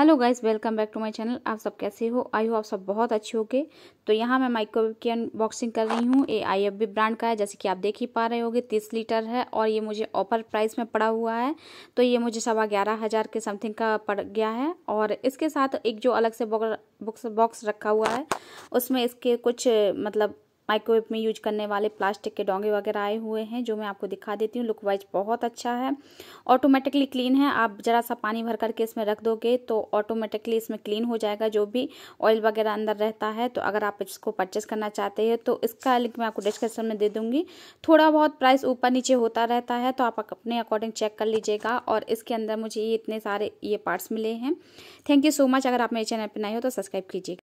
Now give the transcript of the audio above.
hello guys welcome back to my channel आप सब कैसे हो आई हो आप सब बहुत अच्छे होगे तो यहाँ मैं माइक्रोवेव की अनबॉक्सिंग कर रही हूँ ये आई ब्रांड का है जैसे कि आप देख ही पा रहे होगे तीस लीटर है और ये मुझे ऑफर प्राइस में पड़ा हुआ है तो ये मुझे सवा ग्यारह हज़ार के समथिंग का पड़ गया है और इसके साथ एक जो अलग से बॉक्स बॉक्स रखा हुआ है उसमें इसके कुछ मतलब माइक्रोवेव में यूज करने वाले प्लास्टिक के डोंगे वगैरह आए हुए हैं जो मैं आपको दिखा देती हूँ लुक वाइज बहुत अच्छा है ऑटोमेटिकली क्लीन है आप ज़रा सा पानी भर करके इसमें रख दोगे तो ऑटोमेटिकली इसमें क्लीन हो जाएगा जो भी ऑयल वगैरह अंदर रहता है तो अगर आप इसको परचेस करना चाहते हैं तो इसका लिंक मैं आपको डिस्क्रिप्शन में दे दूँगी थोड़ा बहुत प्राइस ऊपर नीचे होता रहता है तो आप अपने अकॉर्डिंग चेक कर लीजिएगा और इसके अंदर मुझे ये इतने सारे ये पार्ट्स मिले हैं थैंक यू सो मच अगर आप मेरे चैनल पर नए हो तो सब्सक्राइब कीजिएगा